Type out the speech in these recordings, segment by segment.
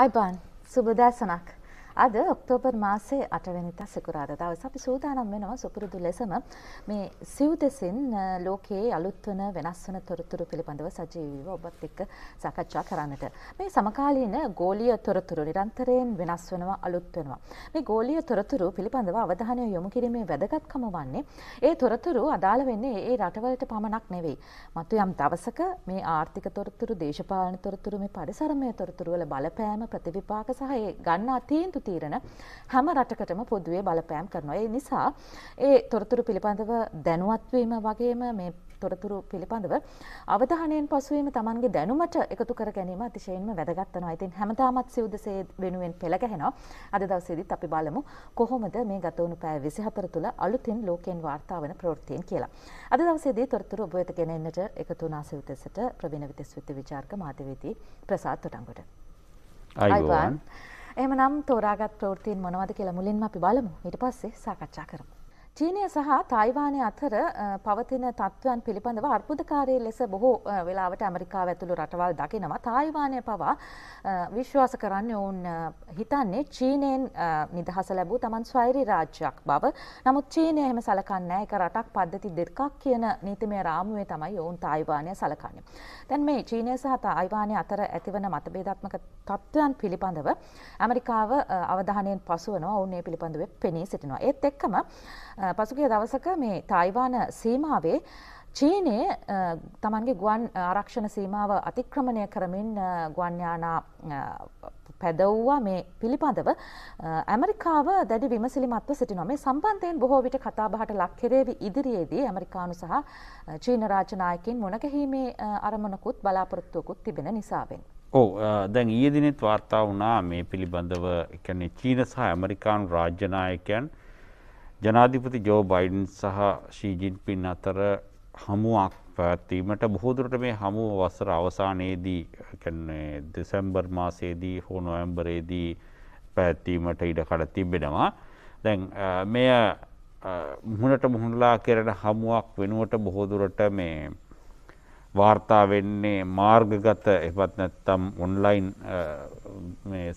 අයිබන් සුබදෑ සනක් අද ඔක්තෝබර් මාසේ අටවැනිතා සිකුරාද දවස අපි සූදානම් වෙනවා සුපුරුදු ලෙසම මේ සිව් දෙසින් ලෝකයේ අලුත්වන වෙනස් වන තොරතුරු පිළිබඳව සජීවීව ඔබත් එක්ක සාකච්ඡා කරන්නට. මේ සමකාලීන ගෝලිය තොරතුරු නිරන්තරයෙන් වෙනස් වනවා අලුත් වෙනවා. මේ ගෝලිය තොරතුරු පිළිබඳව අවධානය යොමු කිරීමේ වැදගත්කම වන්නේ ඒ තොරතුරු අදාළ වෙන්නේ ඒ රටවලට පමණක් නෙවෙයි. මතු යම් දවසක මේ ආර්ථික තොරතුරු, දේශපාලන තොරතුරු, මේ පරිසරමය තොරතුරු වල බලපෑම ප්‍රතිවිපාක සහ ඒ ගන්නා තීන්දුව තීරණ හැම රටකටම පොදුවේ බලපෑම් කරනවා. ඒ නිසා ඒ තොරතුරු පිළිබඳව දැනුවත්වීම වගේම මේ තොරතුරු පිළිබඳව අවධානයෙන් පසුවීම තමන්ගේ දැනුමට එකතු කර ගැනීම අතිශයෙන්ම වැදගත්වනවා. ඉතින් හැමදාමත් සිවුදසේ වෙනුවෙන් පෙළගැහෙනවා. අද දවසේදීත් අපි බලමු කොහොමද මේ ගත වුණු පැය 24 තුළ අලුතින් ලෝකයෙන් වාර්තා වන ප්‍රවෘත්තියන් කියලා. අද දවසේදී තොරතුරු ඔබ වෙත ගෙන එන්නට එකතු වුණා සිවුදසට ප්‍රවීණ විදේශ විද්‍යාර්ක මාධ්‍යවේදී ප්‍රසාද් තොටංගොඩ. අයිබෝවන්. එමනම් තෝරාගත් ප්‍රෘතියන් මොනවද කියලා මුලින්ම අපි බලමු ඊට පස්සේ සාකච්ඡා කරමු. චීනය සහ තයිවානය අතර පවතින තත්ත්වයන් පිළිබඳව අර්බුදකාරය ලෙස බොහෝ වෙලාවට ඇමරිකා ඇතුළු රටවල් දකිනවා තායිවානය පවා විශ්වාස කරන්න ඔවුන් හිතන්නේ චීනයෙන් නිදහස ලැබූ තමන් ස්වෛරි රාජ්‍යයක් බව නමුත් චීනය එහෙම සලකන්න එක රටක් පද්ධති දෙකක් කියන නීතිමය රාමුවේ තමයි ඔවුන් තායිවානය සලකන්නේ. දැන් මේ චීනය සහ තායිවානය අතර ඇතිවන මතබේධාත්මක තත්ත්වයන් පිළිබඳව ඇමරිකාව අවධානයෙන් පසුවනවා ඔවුන් ඒ පිළිබඳව පෙනී සිටිනවා. ඒත් එක්කම පසුගේ දවසක මේ තායිවාන සීමාවේ චීනය තමන්ගේ ගුවන් ආරක්ෂණ සීමාව අතික්‍රමණය කරමින් ගුවන්යානා පැදව්වා මේ පිළිබඳව ඇමරිකාව දැඩි විමසිලිමත්ව සිටිනවා මේ සම්බන්ධයෙන් බොහෝ විට කතාබහට ලක්කෙරේවි ඉදිරියේදී ඇමරිකානු සහ චීන රාජනායකින් මුණගැහීමේ අරමුණකුත් බලාපොරොත්තුවකුත් තිබෙන නිසාවෙන්. ඕ දැන් ඊයදිනෙත් වාර්තා වුණා මේ පිළිබඳව එකන්නේ චීන සහ ඇමරිකානු රාජ්‍යනායකයන් ජනාධිපති ජෝ බයිඩන් සහ ශීජින් පින් අතර හමුවක් පැවැත්වීමට බොහෝදුරට මේ හමුව වසර අවසානයේදී දෙසැම්බර් මාසයේදී හෝ නොවැම්බරේදී පැත්වීමට ඉඩකඩ තිබෙනවා. දැන් මෙය මුහුණට මුහුණලා කෙරෙන හමුවක් වෙනුවට බොහෝදුරට මේ වාර්තා වෙන්නේ මාර්ගගත එපත් නැත්තම් ඔන්ලයින්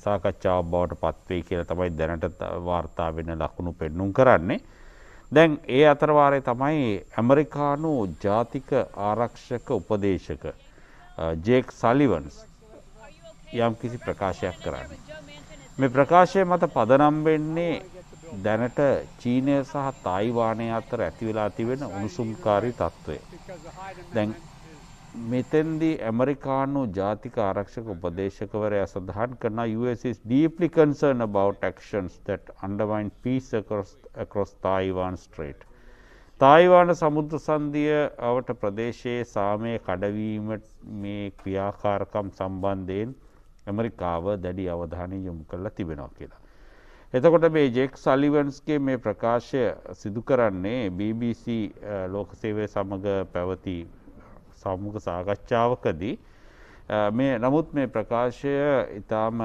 සාකච්ඡාව බවට පත්වේ කියලා තමයි දැනට වාර්තා වෙන ලකුණු පෙන්නුම් කරන්නේ. දැන් ඒ අතරවාරය තමයි ඇමරිකානු ජාතික ආරක්ෂක උපදේශක ජේක් සලිවන්ස් යම් කිසි ප්‍රකාශයක් කරන්න. මේ ප්‍රකාශය මත පදනම් වෙන්නේ දැනට චීනය සහ තායිවානය අතර ඇතිවෙලා තිබෙන උණුසුම්කාරී තත්ත්වය. දැන් මෙතෙන්දී ඇමරිකානු ජාතික ආරක්ෂක උපදේශකවරයා සඳහන් කරන US is deeply concerned about actions that undermine peace across, across Taiwan Strait. තායිවාන සමුද්‍ර සන්ධිය අවට ප්‍රදේශයේ සාමය කඩවීම මේ ක්‍රියාකාරකම් සම්බන්ධයෙන් ඇමරිකාව දැඩි අවධානය යොමු කරලා තිබෙනවා කියලා. එතකොට මේ ජෙක් සලිවන්ස්ගේ මේ ප්‍රකාශය සිදු කරන්නේ BBC ලෝකසේවය සමඟ පැවති සම්මුඛ සාකච්ඡාවකදී මේ නමුත් මේ ප්‍රකාශය ඉතාම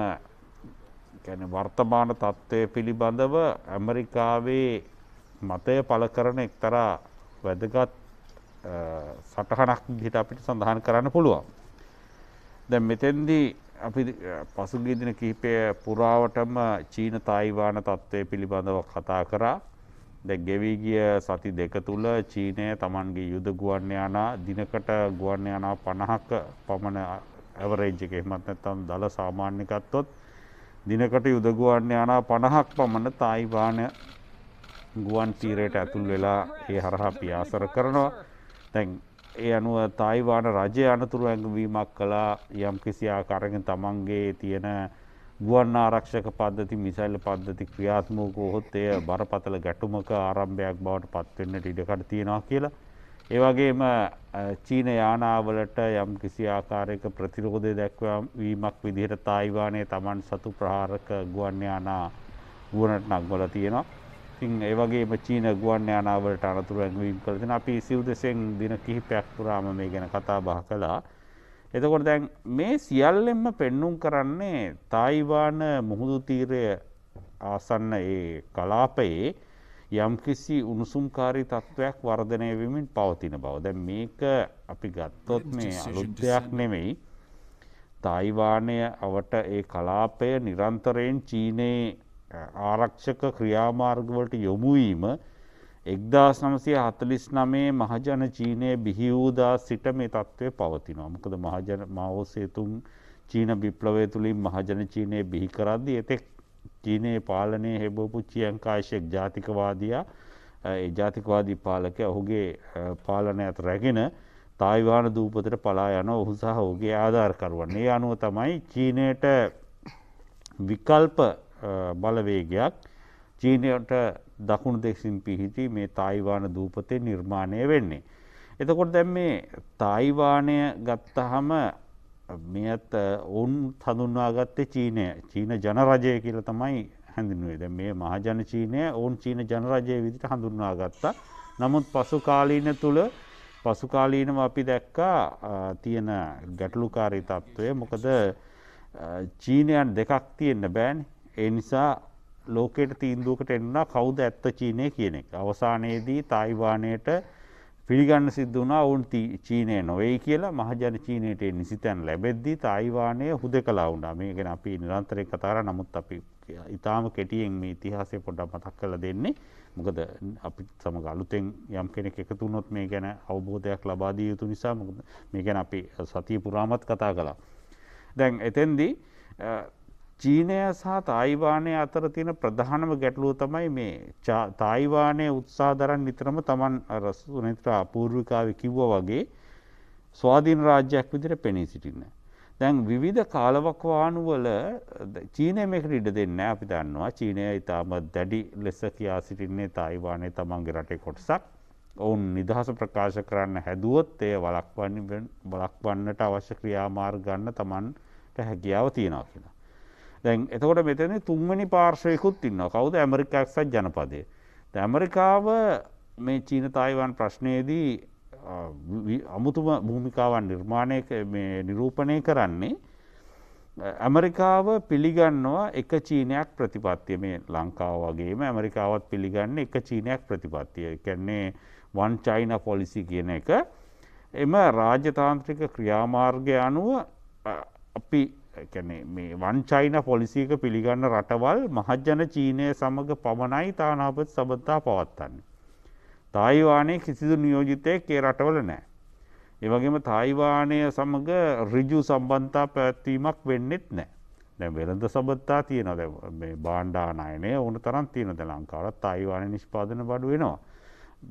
වර්තමාන තත්ත්වය පිළිබඳව ඇමරිකාවේ මතය පල කරන එක්තරා වැදගත් සටහනක් දිට අපිට සඳහන් කරන්න පුළුවන්. දැ මෙතෙන්දී අපි පසුගිදින කිහිපය පුරාවටම චීන තායිවාන තත්ත්වය පිළිබඳව කතා කරා දැන් ගෙවී ගිය සති දෙක තුල චීනය Tamanගේ යුද ගුවන් යානා දිනකට ගුවන් යානා 50ක පමණ ඇවරේජ් එක එහෙමත් නැත්නම් දල සාමාන්‍ය ගත්තොත් දිනකට යුද ගුවන් යානා 50ක් පමණ තායිවාන ගුවන් තීරයට ඇතුල් වෙලා ඒ හරහා පියාසර කරනවා. දැන් ඒ අනුව තායිවාන රජය අනතුරු ඇඟවීමක් කළා යම්කිසි ආකාරයෙන් Tamanගේ තියෙන ගුවන් ආරක්ෂක පද්ධති මිසයිල් පද්ධති ක්‍රියාත්මක හොත් එය බරපතල ගැටුමක ආරම්භයක් බවට පත්වෙන්නට ඉඩකට තියෙනවා කියලා. ඒවගේම චීන යානාවලට යම් කිසි ආකාරයක ප්‍රතිරෝධය දැක්වීමක් විදිහට තායිවානය තමන් සතු ප්‍රහාරක ගුවන් යානා ගුවනට නක්ගොල තියෙනවා. ඉතින් ඒවගේම චීන ගුවන් යානාවලට අනතුර ඇඟවීම් කලතින අපි සිව් දෙසෙන් දින කිහිපයක් පුරාම මේ ගැන කතා බහ කලා. එතකොට දැන් මේ සියල්ලෙන්ම පෙන්නුම් කරන්නේ තායිවාන මුහුදු තීරය ආසන්න ඒ කලාපයේ යම්කිසි උණුසුම්කාරී තත්ත්වයක් වර්ධනය වෙමින් පවතින බව. දැන් මේක අපි ගත්තොත් මේ අලුත් දෙයක් නෙමෙයි. තායිවානය අවට ඒ කලාපය නිරන්තරයෙන් චීනයේ ආරක්ෂක ක්‍රියාමාර්ගවලට යොමුවීම එක්දාස් නමසය හතලිස් නමේ මහජන චීනය බිහිවූදා සිට මේ තත්ත්වය පවතිනවා. මොකද මහජන මවෝසේතුන් චීන බිප්ලවය තුළින් මහජන චීනය බිහිකරද්දි එතෙක් චීනයේ පාලනය හෙබෝපු චියංකාශයෙක් ජාතිකවාදයා ජාතිකවාදී පාලක ඔහුගේ පාලන ඇත් රැගෙන තායිවාන දූපතට පලා යන ඔහු සහ ඔහුගේ ආධාරකරුවන් ඒ අනුව තමයි චීනයට විකල්ප බලවේගයක් චීනයට දකුණු දෙක්සින් පිහිටි මේ තායිවාන දූපතේ නිර්මාණය වෙන්නේ. එතකොට දැන් මේ තායිවානය ගත්තහම මෙත් ඔවුන් හඳුන්වාගත්තේ චීනය චීන ජනරජය කියල තමයි හැඳිනුවේ ද මේ මහජන චීනය ඔවුන් චීන ජනරජය විදිට හඳුන්වා ගත්තා නමුත් පසුකාලීන තුළ පසුකාලීනම අපි දැක්කා තියෙන ගැටලුකාරී තත්ත්වය මොකද චීනයන් දෙකක් තියෙන්න බෑන් ඒ නිසා ලෝකෙට තීන්දුවකට එන්නා කවුද ඇත්ත චීනය කියන එක. අවසානයේදී තායිවානයට පිළිගන්න සිද්ධ වුණා ඔවුන් චීනය නොවේ කියලා මහජන චීනයට නිසිතැන් ලැබෙද්දී තායිවානය හුද කලා වුණා මේ ගැන අපි නිරන්තරය කතාර නමුත් අපි ඉතාම කෙටියෙන් මේ ඉතිහාසය පොඩක් මතක් කළ දෙන්නේ මොකද අපි සමග අලුතෙන් යම් කෙනෙක් එකතු වුණොත් මේ ගැන අවබෝධයක් ලබා දිය යුතු නිසා මේ ගැන අපි සතිය පුරාමත් කතා කළා. දැන් එතෙන්දී චීනය සහ තායිවානය අතර තියෙන ප්‍රධානම ගැටලුව තමයි මේ තායිවානය උත්සා දරන් නිතරම තමන් රසුනත්‍ර අපූර්විකාව කිව්ව වගේ ස්වාධීන රාජ්‍යයක් විදිර පෙනී සිටින්න. දැන් විවිධ කාලවකවානුවල චීනය මේකට ඉඩ දෙන්න අපි දන්නවා චීනය ඉතාමත් දැඩි ලෙස කියා සිටින්නේ තායිවානය තමන්ගේ රටේ කොටසක් ඔවුන් නිදහස ප්‍රකාශ කරන්න හැදුවොත් එය වලක්වන්නට අවශ්‍ය ක්‍රියාමාර් ගන්න තමන්ට හැකියාව තියෙනවා කියලා. දැන් එතකොට මෙතන තුන්වැනි පාර්ශවයකුත් ඉන්නවා කවුද ඇමරිකාක්සත් ජනපදය. ඇමරිකාව මේ චීන තායිවන් ප්‍රශ්නයේදී අමුතුම භූමිකාවන් නිර්මාණය නිරූපණය කරන්නේ ඇමරිකාව පිළිගන්නවා එක චීනයක් ප්‍රතිපත්තිය මේ ලංකාව වගේම ඇමරිකාවත් පිළිගන්න එක චීනයක් ප්‍රතිපත්තිය කැන්නේ වන් චයින පොලිසි කියන එක එම රාජ්‍යතාන්ත්‍රික ක්‍රියාමාර්ගය අනුව අපි මේ වංචයින පොලිසික පිළිගන්න රටවල් මහජන චීනය සමඟ පමණයි තානාපත් සබත්තා පවත්වන්නේ. තායිවානය කිසිදු නියෝජිතයක් ඒ රටවල නෑ. එවගේම තායිවානය සමඟ රිජු සම්බන්තා පැත්වීමක් වෙන්නෙත් නෑ. දැ වෙළඳ සබත්තා තියන ද බාණ්ඩානායනය ඕන තරන් තියනද ලංකාරත් තායිවාන නිෂ්පාදන බඩුවෙනවා.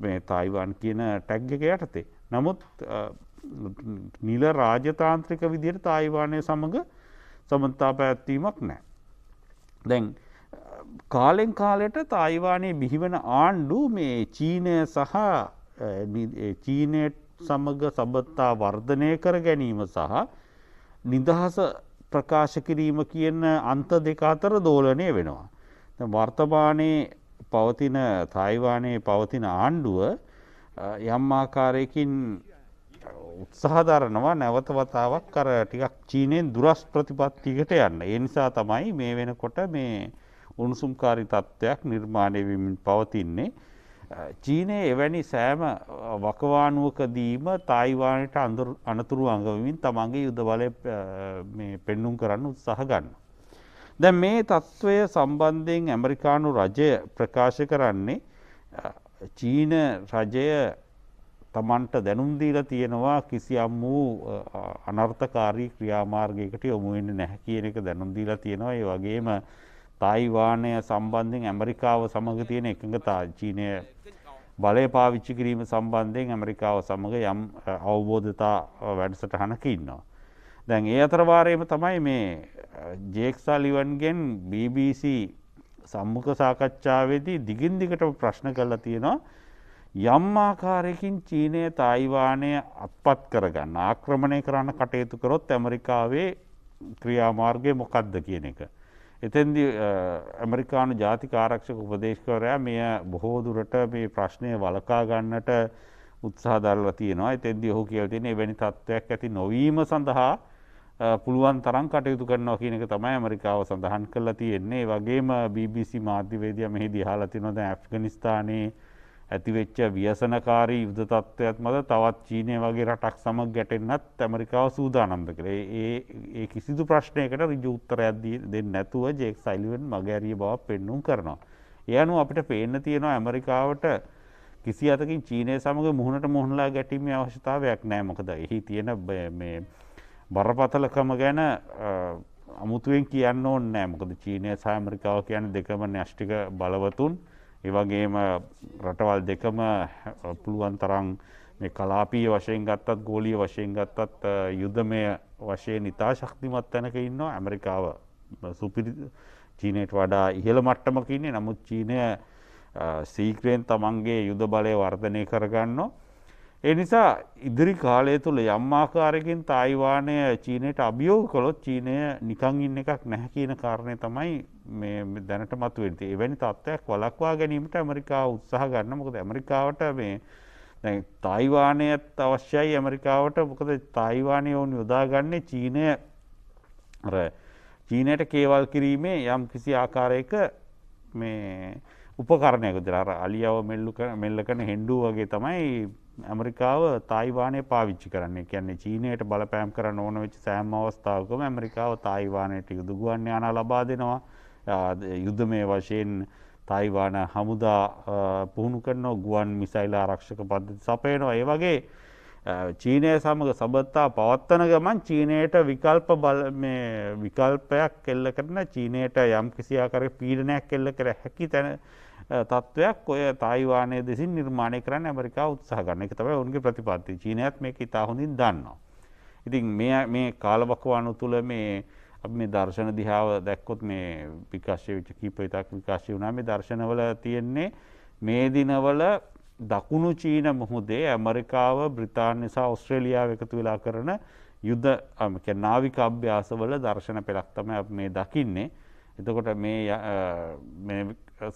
මේ තයිවන් කියන ටැක්්ගක යටතේ. නමුත් නිල රාජතාන්ත්‍රික විදියට තායිවානය සමඟ සමන්තා පැත්වීමක් නෑ. දැන් කාලෙන් කාලට තායිවානයේ බිහිවන ආණ්ඩු මේ චීනය සහ චීනයට සමග සබත්තා වර්ධනය කර ගැනීම සහ නිදහස ප්‍රකාශ කිරීම කියන අන්ත දෙක අතර දෝලනය වෙනවා. වර්තමානයේ පවතින තයිවානයේ පවතින ආණ්ඩුව යම් ආකාරයකින් උත්සාහධරනවා නැවත වතාවක් කර ටිකක් චීනයෙන් දුරස් ප්‍රතිපත්තිකට යන්න. ඒ නිසා තමයි මේ වෙනකොට මේ උණුසුම්කාරි තත්ත්වයක් නිර්මාණය වෙමින් පවතින්නේ. චීනය එවැනි සෑම වකවානුවකදීම තායිවානයට අනතුරු අඟවමින් තමන්ගේ යුද බලය පෙන්නුම් කරන්න උත්සාහ ගන්න. දැ මේ තත්ත්වය සම්බන්ධයෙන් ඇමරිකානු රජය ප්‍රකාශ කරන්නේ චීන රජය තමන්ට දැනුම්දීල තියෙනවා කිසියම් වූ අනර්ථකාරී ක්‍රියාමාර්ගයකට යොමු වෙන්නේ නැහැ කියන එක දැනුම්දීලා තියෙනවා ඒ වගේම තායිවානය සම්බන්ධයෙන් ඇමරිකාව සමඟ තියෙන එකඟතා චීනය බලය පාවිච්චි කිරීම සම්බන්ධයෙන් ඇමරිකාව සමඟ යම් අවබෝධතා වැඩසටහනක ඉන්නවා. දැන් ඒ අතරවාරයම තමයි මේ ජේක්සාලිවන්ගෙන් BBC සම්මුඛ සාකච්ඡාවේදී දිගින් දිගටම ප්‍රශ්න කරලා තියෙනවා යම් ආකාරයකින් චීනය තායිවානය අත්පත් කරගන්න ආක්‍රමණය කරන්න කටයුතු කරොත් ඇමරිකාවේ ක්‍රියාමාර්ගය මොකක්ද කියන එක. එතන්දි ඇමරිකානු ජාතික ආරක්ෂක උපදේශකවරයා මෙය බොහෝදුරට මේ ප්‍රශ්නය වලකා ගන්නට උත්සාහදරල තියෙනවා එතෙදදි ඔහු කියවතින වැනි තත්ත්වයක් ඇති නොවීම සඳහා පුළුවන් තරම් කටයුතු කරනවා කියනක තමයි ඇමරිකාව සඳහන් කරලා තියෙන්නේ වගේම BBC මාධ්‍යවේදය මෙහි දිහාලතිනොද ඇෆ්ගනිස්ථානයේ ඇතිවෙච්ච ව්‍යසනකාරී යුද්ධ තත්ත්වයක් මද තවත් චීනය වගේ රටක් සමක් ගැටෙන්න්නත් ඇමරිකාව සූදානම්ද කරේ ඒ කිසිදු ප්‍රශ්නයකට රිජුත්තරයක් දෙන්න නැතුව ජෙක් සයිලිවෙන් මගැරිය බව පෙන්නුම් කරනවා. එයනු අපිට පේන්න තියෙනවා ඇමරිකාවට කිසි අතකින් චීනය සමඟ මුහුණට මුහුණලා ගැටීමේ අවශ්‍යතාවයක් නෑමකද එහි තියෙන බරපතලකම ගැන අමුතුවෙන් කියන්න ඕන්නෑ මොකද චීනය සෑමරිකාව කියන දෙකම නැෂ්ටික බලවතුන්. ඒවගේම රටවල් දෙකම පුළුවන් තරන් මේ කලාපීය වශයෙන් ගත්තත් ගෝලිය වශයෙන් ගත්තත් යුද්ධමය වශයෙන් ඉතා ශක්තිමත් තැනක ඉන්නවා ඇමරිකාව සුපිරි චීනයට වඩා ඉහළ මට්ටමකින්නේ නමුත් චීනය සීක්‍රයෙන් තමන්ගේ යුද බලය වර්ධනය කරගන්නවා ඒ නිසා ඉදිරි කාලය තුළ යම්මාකාරයකින් තායිවානය චීනයට අභියෝග කොළොත් චීනය නිකං ඉන්න එකක් නැහැ කියන කාරණය තමයි දැනට මතුවෙන්ට එවැනි තත්ත්වයක් වලක්වා ගැනීමට ඇමරිකා උත්සාහ ගන්න මොකද ඇමරිකාවට මේ තයිවානයත් අවශ්‍යයි ඇමරිකාවට මොකද තයිවානය ඔවුන් යොදාගන්නේ චීනය චීනයට කේවල් කිරීමේ යම් කිසි ආකාරයක මේ උපකරණයක දෙරාර අලියාව මෙල්ලු මෙල්ලකන හෙන්ඩු වගේ තමයි ඇමරිකාව තායිවානය පාවිච්චි කරන්නේ කියන්නේ චීනයට බලපෑම් කරන්න ඕන වෙච්ච සෑම අවස්ථාවකම ඇමරිකාව තායිවානයට යුදුගුවන්න යන ලබා දෙනවා යුද්ධ මේ වශයෙන් තයිවාන හමුදා පුහුණු කරනෝ ගුවන් මිසයිල ආරක්ෂක පද්ධති සපයනවා ඒ වගේ චීනය සමඟ සබත්තා පවත්වන ගමන් චීනයට විකල්ප බල විකල්පයක් කෙල්ල කරන චීනයට යම් කිසියාකර පීඩනයක් කෙල්ල කර හැකි තැන තත්ත්වයක් ඔය තායිවානය දෙසින් නිර්මාණය කරන්න ඇමරිකා උත්සාහ කරන එක තමයි ඔුන්ගේ ප්‍රතිපත්ති චීනයත් මේක ඉතා හොඳින් දන්නවා. ඉතින් මේ කාලබකවානු තුළ මේ අපි මේ දර්ශන දිහාව දැක්කොත් මේ විකාශය විච කීප ඉතාක් විකාශය වුණා මේ දර්ශනවල තියෙන්නේ මේ දිනවල දකුණු චීන මුහුදේ ඇමරිකාව බ්‍රතාන් නිසා ඔස්ට්‍රේලියාව එකතු වෙලා කරන යුද්ධ නාවික අභ්‍යාසවල දර්ශන පෙළක් තමයි මේ දකින්නේ. එතකොට මේ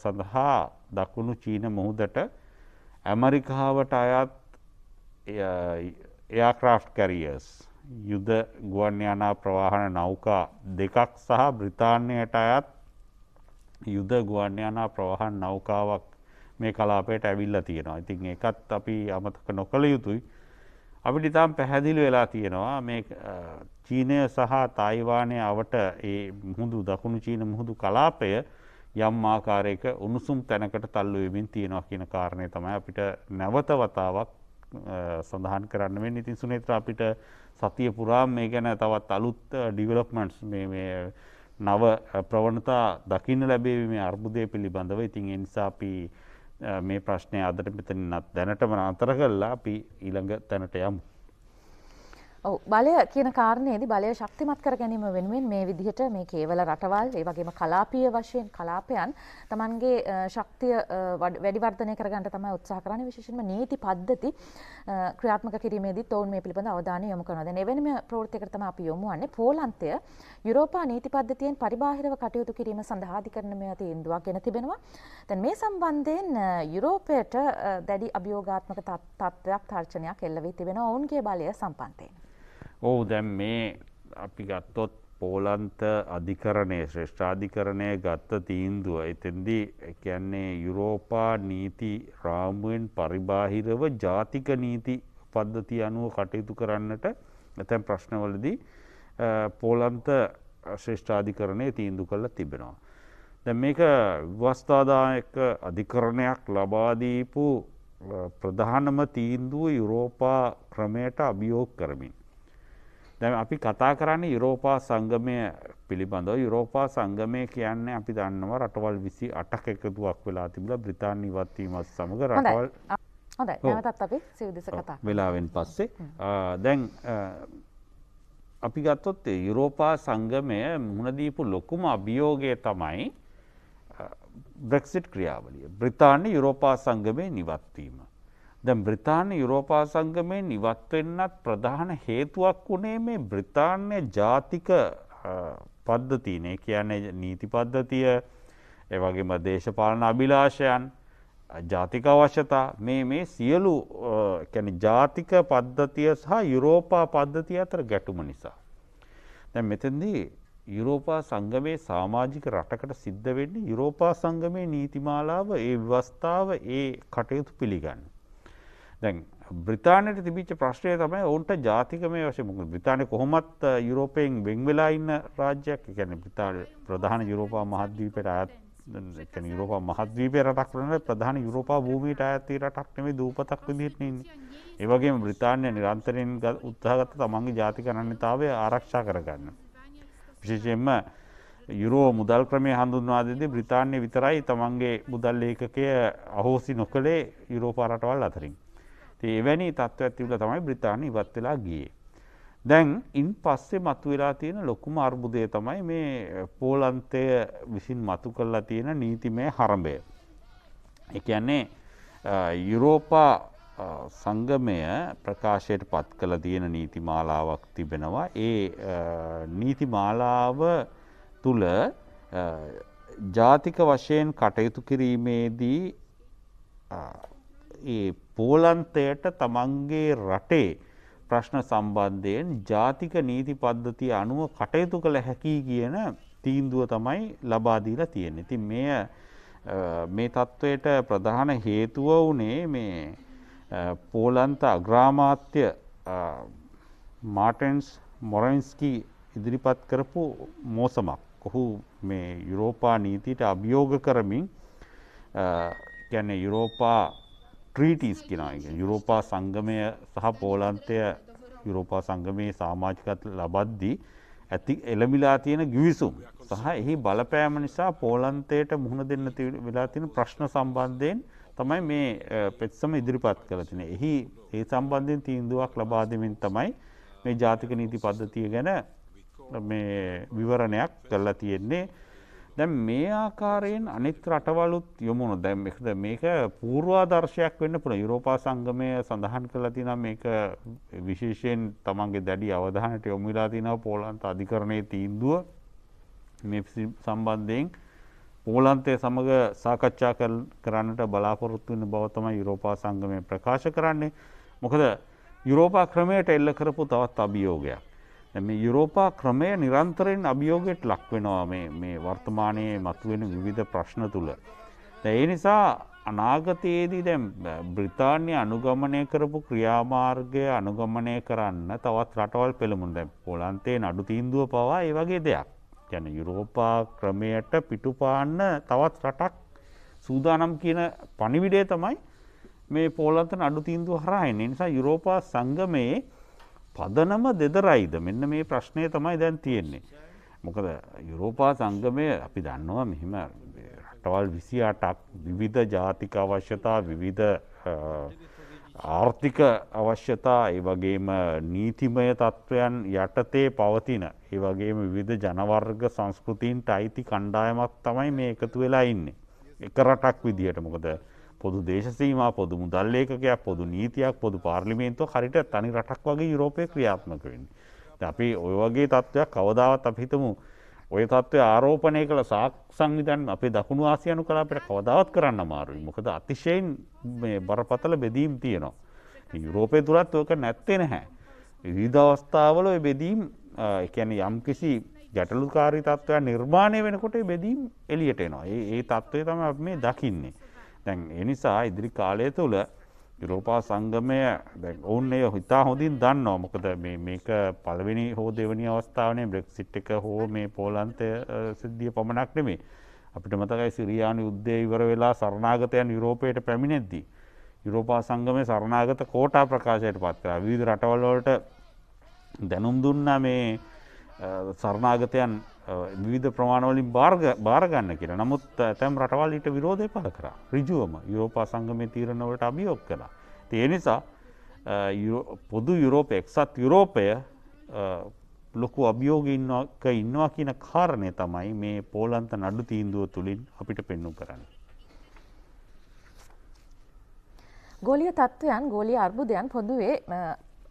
සඳහා දකුණු චීන මුහුදට ඇමරිකාවට අයත් එයාක්‍රාෆ් කැරියස් යුද ගුවන් යනා ප්‍රවාහන නෞකා දෙකක් සහ බ්‍රිතාන්‍යයට අයත් යුද ගුවන් යනා ප්‍රවාහන් නෞකාවක් මේ කලාපයට ඇවිල්ල තියෙනවා ඉතින් එකත් අපි අමතක නොකළ යුතුයි අපිට ඉතාම් පැහැදිලි වෙලා තියෙනවා මේ චීනය සහ තයිවානය අවට ඒ මුහුදු දකුණු චීන මුහුදු කලාපය යම් ආකාරයක උණුසුම් තැනකට තල්ලු වෙමින් තියෙනවා කියන කාරණය තමයි අපිට නැවත වතාවක් සඳහන් කරන්න වෙන්නේ. ඉතින් සුනේත්‍රා අපිට සතිය පුරාම මේ ගැන තවත් අලුත් ඩිවලොප්මන්ට්ස් මේ මේ නව ප්‍රවණතා දකින්න ලැබේවි මේ අර්බුදය පිළිබඳව. ඉතින් ඒ නිසා අපි මේ ප්‍රශ්නය අදට මෙතනින් දැනටම අතර කරලා අපි ඊළඟ තැනට යමු. ඔව් බලය කියන කාරණයේදී බලය ශක්තිමත් කර ගැනීම වෙනුවෙන් මේ විදිහට මේ කේවල රටවල් ඒ වගේම කලාපීය වශයෙන් කලාපයන් Tamanගේ ශක්තිය වැඩි වර්ධනය කරගන්න තමයි උත්සාහ කරන්නේ විශේෂයෙන්ම නීති පද්ධති ක්‍රියාත්මක කිරීමේදී තෝන් මේ පිළිබඳ අවධානය යොමු කරනවා. දැන් එවැනිම ප්‍රවෘත්තියකට තමයි අපි යොමු වන්නේ. පෝලන්තය යුරෝපා නීති පද්ධතියෙන් පරිබාහිරව කටයුතු කිරීම සඳහා අධිකරණමය තීන්දුවක් ගෙන තිබෙනවා. දැන් මේ සම්බන්ධයෙන් යුරෝපයට දැඩි අභියෝගාත්මක තත්ත්වයක් තර්ජනයක් එල්ල වී තිබෙනවා. ඔවුන්ගේ බලය සම්පන්තයෙන්. ඔහු දැන් මේ අපි ගත්තොත් පෝලන්ත අධිකරණය ශ්‍රේෂ්ඨාධිකරණය ගත්ත තීන්දුව එතෙන්දී කියන්නේ යුරෝපා නීති රාමුවෙන් පරිබාහිරව ජාතික නීති පද්ධති අනුව කටයුතු කරන්නට ඇතැන් ප්‍රශ්නවලදී පෝලන්ත ශ්‍රේෂ්ඨාධිකරණය තීන්දු කළ තිබෙනවා. දැ මේක වස්ථාදායක අධිකරණයක් ලබාදීපු ප්‍රධානම තීන්දුව යුරෝපා ක්‍රමයට අභියෝග කරමින්. දැ අපි කතා කරන්න යුරෝපා සංගමය පිළිබඳව යුරෝපා සංගමය කියන්න අපි දන්නවා රටවල් විසි අටක් එකතුවක් වෙලා තිබල බ්‍රතාන් ඉවත්වීමත් සමඟ රටවල් වෙලාවෙන් පස්සේ දැන් අපි ගත්තොත් යුරෝපා සංගමය මුහුණදීපු ලොකුම අභියෝගය තමයි බ්‍රෙක්සිට් ක්‍රියාවලිය බ්‍රතාන්න යුරෝපා සංගමය නිවත්වීම. දැ බ්‍රතාානය යුරෝපා සංගමයෙන් ඉවත්වෙන්නත් ප්‍රධාන හේතුවක් වුණේ මේ බ්‍රතාන්‍ය ජාතික පද්ධතිනේ කියන්නේ නීති පද්ධතිය එවගේම දේශපාලන අභිලාෂයන් ජාතික අවශ්‍යතා මේ මේ සියලු ජාතික පද්ධතිය සහ යුරෝපා පද්ධතිය අතර ගැටුම නිසා. දැ මෙතන්දී යුරෝපා සංගමයේ සාමාජික රටකට සිද්ධ වෙන්නේ යුරෝපා සංගමයේ නීතිමාලාව ඒ ව්‍යවස්ථාව ඒ කටයුතු පිළිගන්න. දැන් බ්‍රතානයට තිබිච්ච ප්‍රශ්නය තමයි ඔවුන්ට ජාතික මේ වශය මුක බ්‍රතානය කොහොමත් යුරෝපයෙන් වෙංවෙලා ඉන්න රාජ්‍යයක් එකැන බ්‍රතාාන ප්‍රධාන යුරෝපා මහද්වීපයට අයත් යුරෝපා මහද්වීපය රටක් වන ප්‍රධාන යුරෝපා භූමීට අඇති රටක් නෙේ දූපතක් විදිටනන්න. ඒවගේ බ්‍රතාන්ය නිරන්තරයෙන් උත්හාගත තමන්ගේ ජාති කරන්නතාව ආරක්ෂා කරගන්න. විශේෂයෙන්ම යුරෝ මුදල් ක්‍රමය හඳුන්වාදේ බ්‍රතාන්‍ය විතරයි තමන්ගේ මුදල් ඒකකය අහෝසි නොකළේ යුරෝපා රටවල් අතරින්. ඉතින් එවැනි තත්ත්වයක් තිබුණා තමයි බ්‍රිතාන්‍ය ඉවත් වෙලා ගියේ. දැන් ඉන් පස්සේ මතුවලා තියෙන ලොකුම අර්බුදය තමයි මේ පෝලන්තය විසින් මතු කරලා තියෙන නීතිමය හරඹය. ඒ කියන්නේ යුරෝපා සංගමය ප්‍රකාශයට පත් කළ තියෙන නීතිමාලාවක් තිබෙනවා. ඒ නීතිමාලාව තුළ ජාතික වශයෙන් කටයුතු කිරීමේදී ඒ පෝලන්තයට තමන්ගේ රටේ ප්‍රශ්න සම්බන්ධයෙන් ජාතික නීති පද්ධතිය අනුව කටයුතු කළ හැකි කියන තීන්දුව තමයි ලබාදීලා තියෙන. ඉතින් මේ මේ තත්ත්වයට ප්‍රධාන හේතුව වනේ මේ පෝලන්ත අග්‍රාමාත්‍ය මාටන්ස් මොරයින්ස්කි ඉදිරිපත් කරපු මෝසමක්. කොහු මේ යුරෝපා නීතිට අභියෝග කරමින් ගැන යුරෝපා ට්‍රීටිස් කෙනගේ යුරෝපා සංගමය සහ පෝලන්තය යුරෝපා සංගමයේ සාමාජිකත් ලබද්දී ඇති එළමිලා තියෙන ගිවිසුම් සහ එහි බලපෑම නිසා පෝලන්තයට මුහුණ දෙන්න වෙලා තියෙන ප්‍රශ්න සම්බන්ධයෙන් තමයි මේ පෙත්සම ඉදිරිපත් කළ තින එහි ඒ සම්බන්ධයෙන් තීන්දුවක් ලබා දෙමින් තමයි මේ ජාතික නීති පද්ධතිය ගැන මේ විවරණයක් කරලා තියෙන්නේ දැ මේ ආකාරයෙන් අනිත් රටවලුත් යොමුණු දැම් එකද මේක පූර්වාදර්ශයක් වෙන්න පුළ යුරෝපා සංගමය සඳහන් කළතින මේක විශේෂයෙන් තමන්ගේ දැඩි අවධානට යොමුලා තිනව පෝලන්ත අධිකරණය තීන්දුව මේ සම්බන්ධයෙන් පෝලන්තය සමඟ සාකච්ඡා කරන්නට බලාපොරොත්තු වන්න බවතම යුරෝපා සංගමය ප්‍රකාශ කරන්නේ මොකද යුරෝපා ක්‍රමයට එල්ල කරපු තවත් අභියෝගයක් මේ යුරෝපා ක්‍රමය නිරන්තරයෙන් අභියෝගයට ලක්වෙනවා මේ වර්තමානයේ මතුවෙන විවිධ ප්‍රශ්න තුළ. ඒ නිසා අනාගතයේදී දැම් බ්‍රිතාන්‍ය අනුගමනය කරපු ක්‍රියාමාර්ගය අනුගමනය කරන්න තවත් රටවල් පෙළමුන් දැම් පොලන්තේ නඩු තීන්දුව පවා ඒ වගේ දෙයක්. යැන යුරෝපා ක්‍රමයට පිටුපාන්න තවත් රටක් සූදානම් කියන පනිවිඩේ තමයි මේ පෝලන්ත නඩු තීන්දුව හරහයි නිසා යුරෝපා සංගමයේ පදනම දෙදරයිද මෙන්න මේ ප්‍රශ්නය තමයි දැන් තියෙන්නේ. මොකද යුරෝපා සංගමය අපි දන්නවා මෙහෙම රටවල් විසි අටක් විවිධ ජාතික අවශ්‍යතා විවිධ ආර්ථික අවශ්‍යතා ඒ වගේම නීතිමය තත්ත්වයන් යටතේ පවතින ඒ වගේම විවිධ ජනවර්ග සංස්කෘතින්ට අයිති කණ්ඩායමක් තමයි මේ එකතු වෙලා ඉන්නේ. එක රටක් විදිහට මොකද පොදු දේශසීම පොදු මුදල් ඒකකයක් පොදු නීතියක් පොදු පාර්ලිමේන්තුව හරිට තනි රටක් වගේ යුරෝපය ක්‍රියාත්මක වෙන්නේ. අපි ඔය වගේ තත්ත්වයක් කවදාවත් අපි හිතමු ඔය තත්ත්වය ආරෝපණය කළ සාක් සංවිධන් අපේ දකුණු ආසියනු කලාපට කවදාවත් කරන්න මාරුයි මොකද අතිශයෙන් බරපතල බෙදීම් තියෙනවා. යුරෝපය තුරත් ඕක නැත්තේ නැහැ. විධ අවස්ථාවල ඔය බෙදීම් එකැන යම් කිසි ගැටලුකාරී තත්ත්වය නිර්මාණය වෙනකොට බෙදීම් එලියට එනවා ඒ ඒ තත්ත්වය තම මේ දකින්නේ. දැන් ඒ නිසා ඉදිරි කාලය තුළ යුරෝපා සංගමය ඔවුන් එය හිතා හොඳින් දන්නවා මොකද මේක පළවෙනි හෝ දෙවනි අවස්ථාවනේ බ්‍රෙක්සිට් එක හෝ මේ පෝලන්තය සිද්ධිය පමණක් නෙමේ අපිට මතකයි සිරියානු යුද්ධය ඉවර වෙලා සරණාගතයන් යුරෝපයට පැමිණෙද්දී. යුරෝපා සංගමය සරණාගත කෝටා ප්‍රකාශයට පත්කර විවිධ රටවල්වලට දැනුම් දුන්නා මේ සරණාගතයන් විධ ප්‍රමාණවලින් භාරගන්න කියලා නමුත් තැම් රටවල්ලට විරෝධය පල කර රිජුවම යුරෝපා සංගමය තීරණවට අභියෝක් කලා තිය නිසා පොදු යුරෝප එක්සත් යුරෝපය ලොකු අභියෝගඉන්නක ඉන්නවා කියන කාරණය තමයි මේ පෝලන්ත නඩු තීන්දුව තුළින් අපිට පෙන්නු කරන්න. ගොලිය තත්ත්වයන් ගොලිය අර්බුදයන් පොදුවේ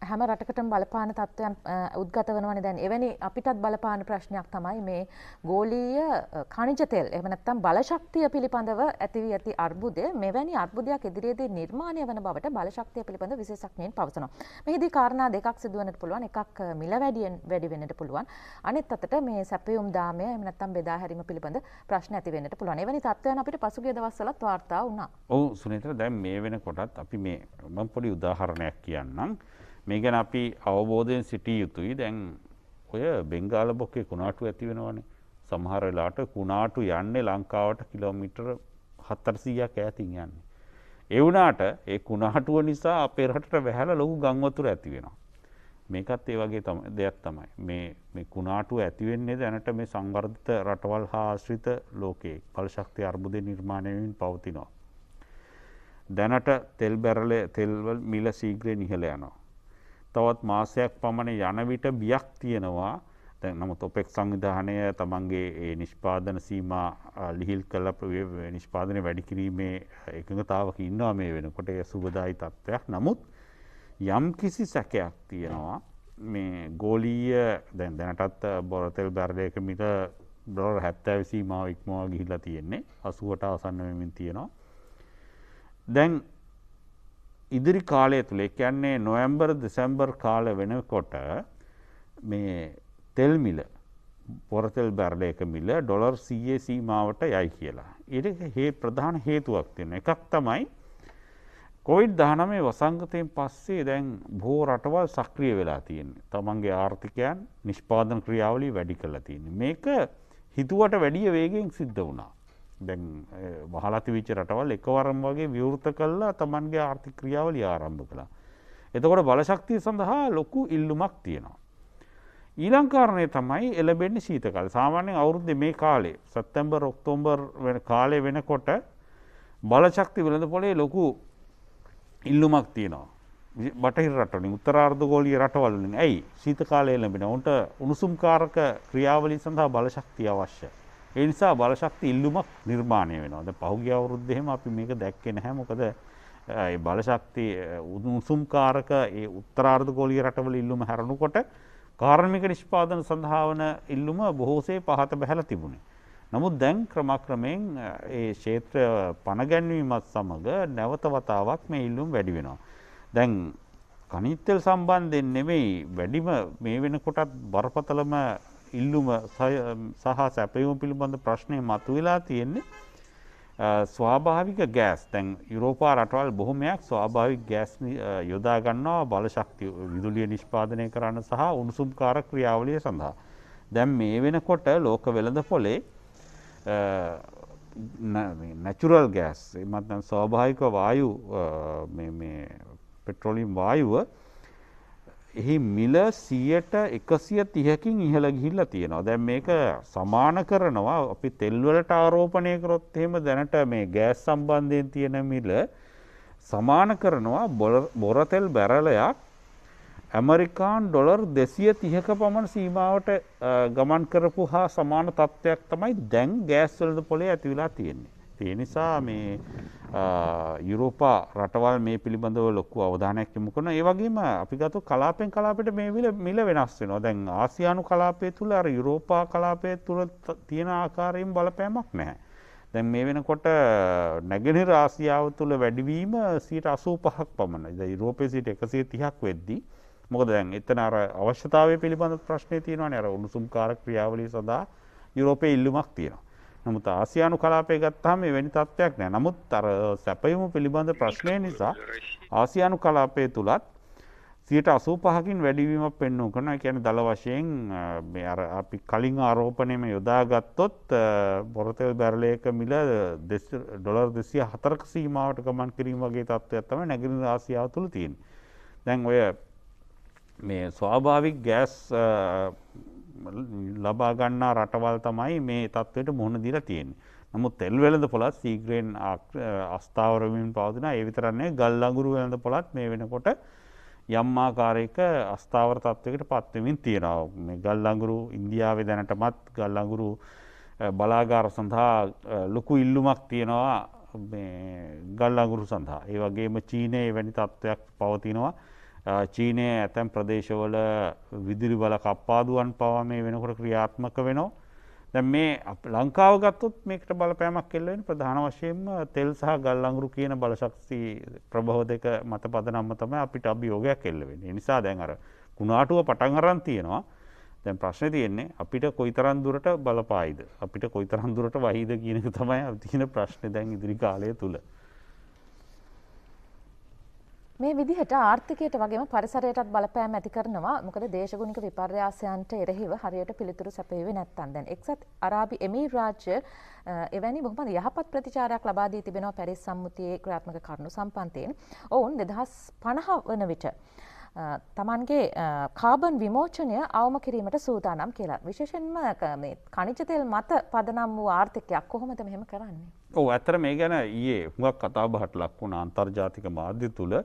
හැම රටකටම බලපාන තත්ත්වයන් උද්ගත වෙනවනේ දැන්. එවැනි අපිටත් බලපාන ප්‍රශ්නයක් තමයි මේ ගෝලීය කණිජ තෙල්. එහෙම නැත්නම් බලශක්තිය පිළිබඳව ඇති වී ඇති අර්බුදය මෙවැනි අර්බුදයක් ඉදිරියේදී නිර්මාණය වන බවට බලශක්තිය පිළිබඳ විශේෂඥයින් පවසනවා. මෙහිදී කාරණා දෙකක් සිදු වෙන්නට පුළුවන්. එකක් මිල වැඩියෙන් වැඩි වෙන්නට පුළුවන්. අනෙත් අතට මේ සැපයුම් දාමය එහෙම නැත්නම් බෙදා හැරීම පිළිබඳ ප්‍රශ්න ඇති වෙන්නට පුළුවන්. එවැනි තත්ත්වයන් අපිට පසුගිය දවස්වලත් වාර්තා වුණා. ඔව් සුනිතර දැන් මේ වෙනකොටත් අපි මේ මම පොඩි උදාහරණයක් කියන්නම්. මේ ගැන අපි අවබෝධයෙන් සිටිය යුතුයි දැන් ඔය බෙංගාල බොක්කේ කුණාටු ඇති වෙනවනේ සමහර වෙලාට කුණාටු යන්නේ ලංකාවට කිලෝමීටර් 400ක් ඈතින් යන්නේ. ඒ වුණාට ඒ කුණාටුව නිසා අපේ රටට වැහැලා ලොකු ගම් වතුර ඇති වෙනවා. මේකත් ඒ වගේ දෙයක් තමයි. මේ මේ කුණාටුව ඇති වෙන්නේ දැනට මේ සංවර්ධිත රටවල් හා ආශ්‍රිත ලෝකයේ බලශක්ති අර්බුදේ නිර්මාණය වෙමින් පවතිනවා. දැනට තෙල් බැරළේ තෙල් මිල ශීඝ්‍රයෙන් ඉහළ යනවා. තවත් මාසයක් පමණ යන විට බියක් තියෙනවා දැන් නමුත් ඔපෙක් සංවිධානය තමන්ගේ ඒ නිෂ්පාදන සීමා ලිහිල් කළ නිෂ්පාදනය වැඩි කිරීමේ එකඟතාවක ඉන්නවා මේ වෙනකොට ඒ සුබදායි තත්ත්වයක් නමුත් යම් කිසි සැකයක් තියෙනවා මේ ගෝලීය දැන් දැනටත් බොරතෙල් බැරලයක මිට ඩොර් හැත්තෑ සීමාව ඉක්මවා ගිහිල්ලා තියෙන්නේ අසුවට ආසන්න වෙමින් තියෙනවා දැන් ඉදිරි කාලය තුළ කියන්නේ නොවැම්බර් දෙසැම්බර් කාල වෙනකොට මේ තෙල් මිල පොරතෙල් බැරල එක මිල ඩොලර් සයේ සීමාවට යයි කියලා. ඉඩ හේ ප්‍රධාන හේතුවක් තියෙන එකක් තමයි කොයිඩ් දහනමේ වසංගතයෙන් පස්සේ දැන් බෝ රටවල් සක්‍රිය වෙලා තියෙන්නේ තමන්ගේ ආර්ථිකයන් නිෂ්පාදන ක්‍රියාවලි වැඩි කරලා තියෙන. මේක හිතුවට වැඩිය වේගෙන් සිද්ධ වුණා. දැන් වහලතිවිච්ච රටවල් එකවරම් වගේ විවෘත කල්ලා තමන්ගේ ආර්ථික ක්‍රියාවලි ආරම්භ කළා. එතකොට බලශක්තිය සඳහා ලොකු ඉල්ලුමක් තියෙනවා. ඊලංකාරණය තමයි එලබෙන්නේ සීතකල් සාමාන්‍යෙන් අවුරුද්ධ මේ කාලේ සැත්තැම්බර් ඔක්තෝම්බර් කාලය වෙනකොට බලශක්ති වෙළඳ පොලේ ලොකු ඉල්ලුමක් තියෙනවා. බටහිර රටවලින් උත්තරාර්ධගෝලීය රටවලින් ඇයි සීතකාලය ලැබෙන උන්ට උණුසුම්කාරක ක්‍රියාවලි සඳහා බලශක්තිය අවශ්‍යයි. ඒ නිසා බලශක්ති ඉල්ලුමක් නිර්මාණය වෙනවා. දැන් පහුගිය අවුරුද්දේ එහෙම අපි මේක දැක්කේ නැහැ. මොකද ඒ බලශක්ති උණුසුම් කාරක ඒ උත්තරාර්ධ ගෝලීය රටවල ඉල්ලුම හැරෙනකොට කාර්මික නිෂ්පාදන සඳහා වන ඉල්ලුම බොහෝසේ පහත බැහැලා තිබුණේ. නමුත් දැන් ක්‍රමක්‍රමයෙන් ඒ ක්ෂේත්‍ර පණගැන්වීමත් සමග නැවත වතාවක් මේ ඉල්ලුම් වැඩි වෙනවා. දැන් කනිත්තෙල් සම්බන්ධයෙන් නෙමෙයි වැඩිම මේ වෙනකොටත් බරපතලම ඉල්ලුම සහ සැපයුම් පිළිබඳ ප්‍රශ්නය මතු වෙලා තියෙන්නේ ස්වාභාවික ගෑස් තැන් යුරෝපා රටවල් බොහොමයක් ස්වාභාවික ගෑස් යොදා ගන්නවා බලශක්ති විදුලිය නිෂ්පාදනය කරන්න සහ උණුසුම්කාර ක්‍රියාවලිය සඳහා. දැන් මේ වෙනකොට ලෝක වෙළඳ පොලේ නැචුරල් ගෑස් එමත් ස්වාභාවික වායු පෙට්‍රොලිම් වායුව එහි මිල සියට එකසිය තියකින් ඉහළ ගිහිල්ල තියෙනවා දැන් මේක සමාන කරනවා අපි තෙල්වලට ආරෝපනය කරොත් එහෙම දැනට මේ ගෑස් සම්බන්ධයෙන් තියෙන මිල සමාන කරනවා බොරතෙල් බැරලයක් ඇමරිකාන් ඩොලර් දෙසිය තිහක පමණ සීමාවට ගමන් කරපු හා සමාන තත්ත්වයක් තමයි දැන් ගෑස්වලද පොලේ ඇතිවෙලා තියෙන්නේ ඒ නිසා මේ යුරෝපා රටවල් මේ පිළිබඳව ලොක්කු අවධානයක් යොමු කරන ඒ වගේම අපි ගතු කලාපෙන් කලාපට මේ විල මිල වෙනස් වෙනවා දැන් ආසියානු කලාපය තුළ අර යුරෝපා කලාපය තුළ තියෙන ආකාරයෙන් බලපෑමක් නැහැ. දැන් මේ වෙනකොට නැගෙනහිර ආසියාව තුළ වැඩිවීම සීට අසූ පහක් පමණයි ද යුරෝපය සිට එකසේ තිහක් වෙද්දී මොකද දැන් එතන අර අවශ්‍යතාවය පිළිබඳ ප්‍රශ්නය තියෙනවා අර උණුසුම් කාර ක්‍රියාවලි සඳහා යුරෝපය ඉල්ලුමක් තියෙනවා. නමුත් ආසියානු කලාපය ගත්තාම මේ වැනි තත්ත්වයක් නෑ. නමුත් අර සැපයුම පිළිබඳ ප්‍රශ්නය නිසා ආසියානු කලාපය තුලත් 85කින් වැඩිවීමක් පෙන්වන්න කරනවා. ඒ කියන්නේ දල වශයෙන් මේ අර අපි කලින් ආරෝපණයෙම යොදාගත්තොත් බොරතෙල් බැරලයක මිල ඩොලර් 204ක සීමාවට ගමන් කිරීම වගේ තත්ත්වයක් තමයි නැගෙනහිර ආසියාව තුල තියෙන්නේ. දැන් ඔය මේ ස්වාභාවික ගෑස් ලබා ගන්නා රටවල් තමයි මේ තත්ත්වයට මුහුණ දිලා තියෙන්නේ. නමුත් එල් වෙළඳ පොළත් සීග්‍රයෙන් අස්ථාවරමින් පවතින ඒ විතරන්නේ ගල්ලඟුරු වෙළඳ පොළත් මේ වෙනකොට යම්මාකාරයක අස්ථාවර තත්ත්වකට පත්වමින් තියෙනවා. මේ ගල්ලඟුරු ඉන්දියාවේ දැනටමත් ගල්ලඟුරු බලාගාර සඳහා ලොකු ඉල්ලුමක් තියෙනවා ගල්ලඟුරු සඳහා. ඒ වගේම චීනය වැනි තත්ත්වයක් පවතිනවා. චීනය ඇතැම් ප්‍රදේශවල විදුලි බල කප්පාදුවන් පවා මේ වෙනකොට ක්‍රියාත්මක වෙනවා. දැ මේ ලංකාව ගත්තුත් මේකට බලපෑමක් කෙල්ලෙන් ප්‍රධාන වශයෙන්ම තෙල් සහ ගල්ලංගුරු කියන බලශක්ති ප්‍රබහෝ දෙක මත පදනම්ම තම අපිට අභියෝගයක් කෙල්ලවෙෙන නිසා දැන් අර කුණාටුව පටන්ගරන් තියෙනවා. දැන් ප්‍රශ්න තියෙන්නේ අපිට කොයිතරම් දුරට බලපායිද අපිට කොයිතරම් දුරට වහිද කියන එක තමයි තියෙන ප්‍රශ්නේ දැන් ඉදිරි කාලය තුල. මේ විදිහට ආර්ථිකයට වගේම පරිසරයටත් බලපෑම් ඇති කරනවා මොකද දේශගුණික විපර්යාසයන්ට එරෙහිව හරියට පිළිතුරු සැපයුවේ නැත්තම් දැන් එක්සත් අරාබි එමීර් රාජ්‍ය එවැනි බොහොම යහපත් ප්‍රතිචාරයක් ලබා දී තිබෙනවා පැරිස් සම්මුතියේ ක්‍රියාත්මක කරුණු සම්පන්තයෙන් ඔවුන් 2050 වන විට තමන්ගේ කාබන් විමෝචනය අවම කිරීමට සූදානම් කියලා විශේෂෙන්ම කනිචතෙල් මත පදනම් වූ ආර්ථිකයක් කොහොමද මෙහෙම කරන්නේ. ඕ ඇතර මේ ගැන ඒ හුඟක් කතාබහට ලක් වුණ අන්තර්ජාතික මාධ්‍ය තුළ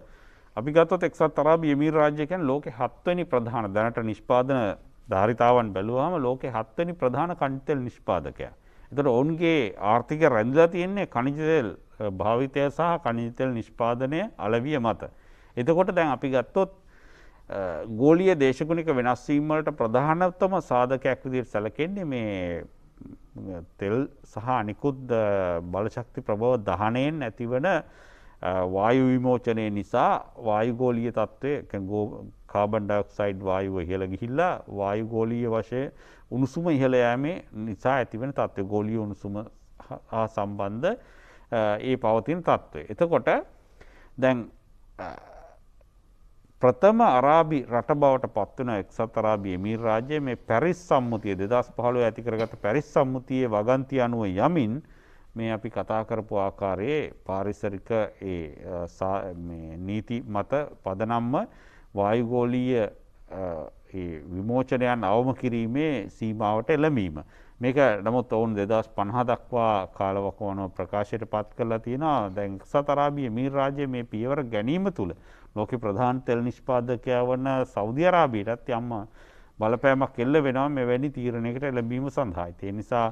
අපිගතොත් එක්සත් අරාබ යමී රාජ්‍යකයන් ලෝක හත්වනි ප්‍රධාන දැනට නිෂ්පාදන ධාරිතාවන් බැලුවහම ලෝක හත්වනි ප්‍රධාන කණිතෙල් නිෂ්පාදකය. එතට ඔවුන්ගේ ආර්ථික රැඳලා තියෙන්නේ කනිජතෙල් භාවිතය සහ කනිතෙල් නිෂ්පාදනය අලවිය මත. එතකොට දැන් අපි ගත්තොත් ගෝලිය දේශකුණික වෙනස්වීමලට ප්‍රධානත්තම සාධකයක් විදිර සැලකෙන්නේ මේ තෙල් සහ අනිකුත් බලශක්ති ප්‍රබව දහනයෙන් ඇතිවන වායු විමෝචනය නිසා වායුගෝලිය තත්ත්වය කාබන් ඩක්සයිඩ් වායුව ඉහළ ගිහිල්ලා වායුගෝලීය වශය උණුසුම ඉහළ යෑමේ නිසා ඇතිවෙන තත්ත්ව ගෝලිය උණුසුම හා සම්බන්ධ ඒ පවතින තත්ත්වය. එතකොට දැන් ප්‍රථම අරාබි රට බවට පත්වන එක්සත් අරාබි එමීර් රාජ්‍යය මේ පැරිස් සම්මුතිය දෙදස් පහළොව ඇතිකරගත පැරිස් සම්මුතියේ වගන්ති අනුව යමින් මේ අපි කතා කරපු ආකාරයේ පාරිසරික නීති මත පදනම්ම වායුගෝලීය විමෝචනයන් අවම කිරීමේ සීමාවට එළමීම. මේක නමුත් ඔවුන් දෙදස් පණහ දක්වා කාලවකෝනො ප්‍රකාශයට පත් කරලා තියෙනවා දැන් සතරාබිය මීර් රාජය මේ පියවර ගැනීම තුළ ලෝක ප්‍රධාන තෙල් නිෂ්පාදකයා වන සෞධියරාබීටත් යම්ම බලපෑමක් එල්ල වෙනවා මෙවැනි තීරණයකට එළඹීම සඳහායි. ඒ නිසා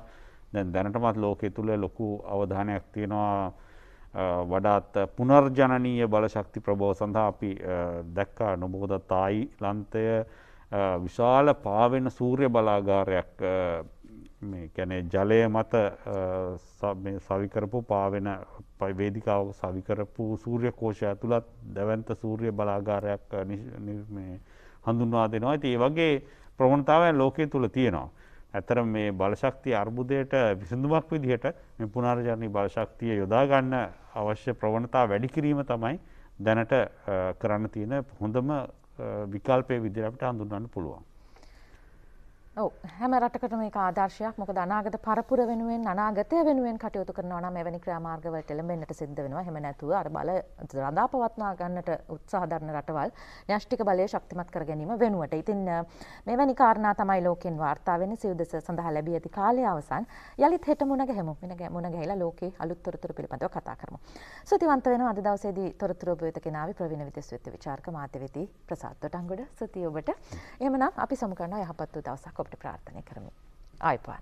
දැන් දැනටමත් ලෝකෙ තුළ ලොකු අවධානයක් තියෙනවා වඩාත් පුනර්ජනනීය බලශක්ති ප්‍රබෝ සඳහා අපි දැක්කා නොබෝද තායි ලන්තය විශාල පාවෙන සූර්ය බලාගාරයක් කැනේ ජලය මත සවිකරපු පාවෙන පයිවේදිකාව සවිකරපු සූර්ය කෝෂය ඇතුළත් දැවන්ත සූර්ය බලාගාරයක් හඳුන්වා දෙනවා ඇති ඒ වගේ ප්‍රමණතාවය ලෝකය තුළ තියෙනවා. ඇතර මේ බලශක්තිය අර්බුදයට විසඳුමක් විදිහට මේ පුනාරජරණී බලශක්තිය යොදාගන්න අවශ්‍ය ප්‍රවණතා වැඩි කිරීම තමයි දැනට කරන්න තියෙන හොඳම විකල්පය විදිහට අපිට හඳුන්වන්න පුළුවන්. ඔව් හැම රටකටම මේක ආදර්ශයක්. මොකද අනාගත පරපුර වෙනුවෙන් අනාගතය වෙනුවෙන් කටයුතු කරනවා නම් එවැනි ක්‍රියාමාර්ගවලට එළඹෙන්නට සිද්ධ වෙනවා. එහෙම නැතුව අර බල රඳා පවත්වා ගන්නට උත්සාහ දරන රටවල් න්‍යෂ්ටික බලය ශක්තිමත් කර ගැනීම වෙනුවට. ඉතින් මෙවැනි කාරණා තමයි ලෝකෙන් වාර්තා වෙන්නේ. සිව්දස සඳහා ලැබී ඇති කාලය අවසන්. යලිත් හෙට මුණ ගැහෙමු. මුණ ගැහිලා ලෝකේ අලුත් තොරතුරු පිළිබඳව කතා කරමු. සුතිවන්ත වෙනවා අද දවසේදී තොරතුරු ඔබ වෙත කෙනාවි ප්‍රවීණ විදේශ විද්‍යාචාර්ය මාධ්‍යවේදී ප්‍රසාද් තොටංගොඩ සුති ඔබට. එහෙමනම් අපි සමු කරනවා යහපත් දවසක්. අපිට ප්‍රාර්ථනය කරමු. ආයිපාන.